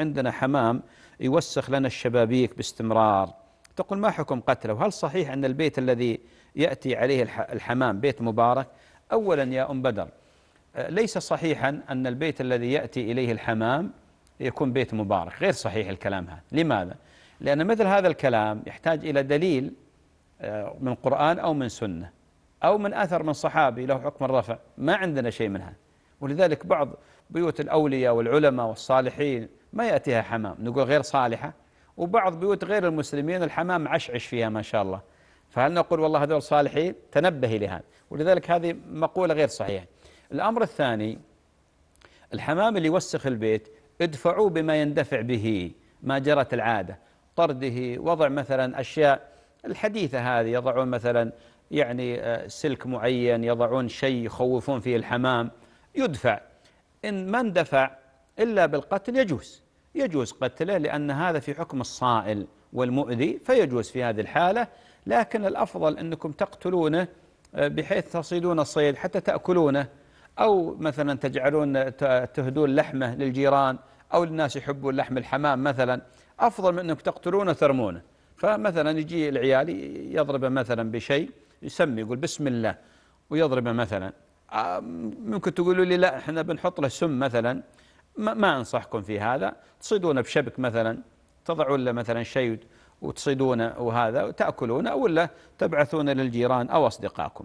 عندنا حمام يوسخ لنا الشبابيك باستمرار تقول ما حكم قتله هل صحيح أن البيت الذي يأتي عليه الحمام بيت مبارك أولا يا أم بدر آه، ليس صحيحا أن البيت الذي يأتي إليه الحمام يكون بيت مبارك غير صحيح الكلام هذا لماذا؟ لأن مثل هذا الكلام يحتاج إلى دليل آه، من قرآن أو من سنة أو من أثر من صحابي له حكم الرفع ما عندنا شيء منها ولذلك بعض بيوت الأولياء والعلماء والصالحين ما يأتيها حمام نقول غير صالحة وبعض بيوت غير المسلمين الحمام عشعش فيها ما شاء الله فهل نقول والله هذول صالحين تنبهي لهذا ولذلك هذه مقولة غير صحيحة الأمر الثاني الحمام اللي يوسخ البيت ادفعوا بما يندفع به ما جرت العادة طرده وضع مثلا أشياء الحديثة هذه يضعون مثلا يعني آه، سلك معين يضعون شيء يخوفون فيه الحمام يدفع إن من دفع إلا بالقتل يجوز يجوز قتله لأن هذا في حكم الصائل والمؤذي فيجوز في هذه الحالة لكن الأفضل أنكم تقتلونه آه، بحيث تصيدون الصيد حتى تأكلونه أو مثلا تجعلون تهدون لحمه للجيران أو الناس يحبون لحم الحمام مثلا أفضل من أنكم تقتلونه ترمونه فمثلا يجي العيال يضربه مثلا بشيء يسمي يقول بسم الله ويضربه مثلا آه، ممكن تقولوا لي لا احنا بنحط له سم مثلا ما أنصحكم في هذا تصيدون بشبك مثلا تضعون له مثلا شيء وتصيدونه وهذا وتأكلونه ولا تبعثون للجيران أو أصدقائكم